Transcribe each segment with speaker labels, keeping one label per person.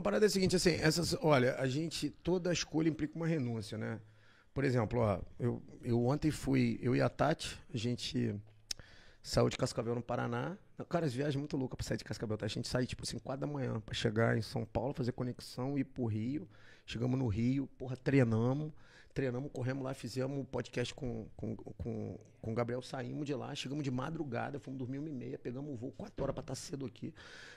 Speaker 1: A parada é a seguinte, assim, essas, olha, a gente, toda escolha implica uma renúncia, né? Por exemplo, ó, eu, eu ontem fui, eu e a Tati, a gente saiu de Cascavel no Paraná, Cara, as viagens muito loucas pra sair de Cascavel, tá? A gente sai, tipo, assim quatro da manhã pra chegar em São Paulo, fazer conexão, ir pro Rio. Chegamos no Rio, porra, treinamos. Treinamos, corremos lá, fizemos podcast com, com, com, com o Gabriel, saímos de lá, chegamos de madrugada, fomos dormir uma e meia, pegamos o voo 4 horas pra estar tá cedo aqui.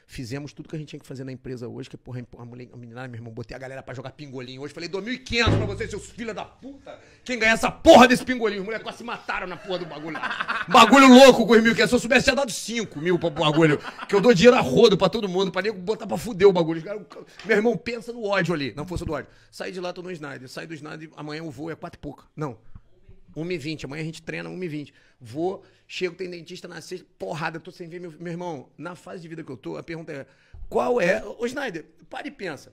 Speaker 1: Fizemos tudo que a gente tinha que fazer na empresa hoje, que, porra, a, mulher, a menina, meu irmão, botei a galera pra jogar pingolinho hoje. Falei, 2.500 pra vocês, seus filhos da puta. Quem ganhar essa porra desse pingolinho Os moleques quase se mataram na porra do bagulho. bagulho louco com os que se eu soubesse, tinha dado 5 mil comigo pro bagulho. Que eu dou dinheiro a rodo pra todo mundo, pra nego botar pra fuder o bagulho. meu irmão, pensa no ódio ali, na força do ódio. Sai de lá, tô no Snyder. Sai do Snyder, amanhã o voo é quatro e pouca. Não. 1h20, amanhã a gente treina 1h20. Vou, chego, tem dentista na sexta, porrada, tô sem ver meu, meu irmão. Na fase de vida que eu tô, a pergunta é: qual é. Ô, Snyder, para e pensa.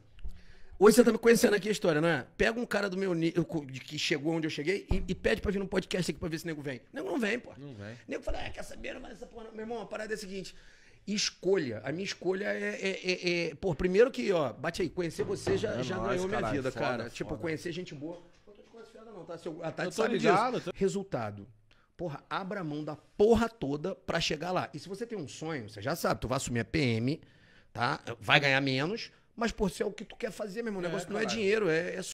Speaker 1: Hoje você tá me conhecendo aqui a história, não é? Pega um cara do meu nível, que chegou onde eu cheguei, e, e pede pra vir no podcast aqui pra ver se o nego vem. O nego não vem, pô. Não vem. O nego fala, ah, quer saber? Não vai nessa porra, não. Meu irmão, a parada é a seguinte. Escolha. A minha escolha é. é, é, é... Pô, primeiro que, ó, bate aí, conhecer você já, é já nóis, ganhou minha vida, foda, cara. Tipo, foda. Tipo, conhecer gente boa. Não tô de conversa fiada, não, tá? Seu, a Tati sabe ligado, disso. Tô... Resultado. Porra, abra mão da porra toda pra chegar lá. E se você tem um sonho, você já sabe, tu vai assumir a PM, tá? Vai ganhar menos mas, pô, se é o que tu quer fazer, meu irmão. O é, negócio é, não é dinheiro, é, é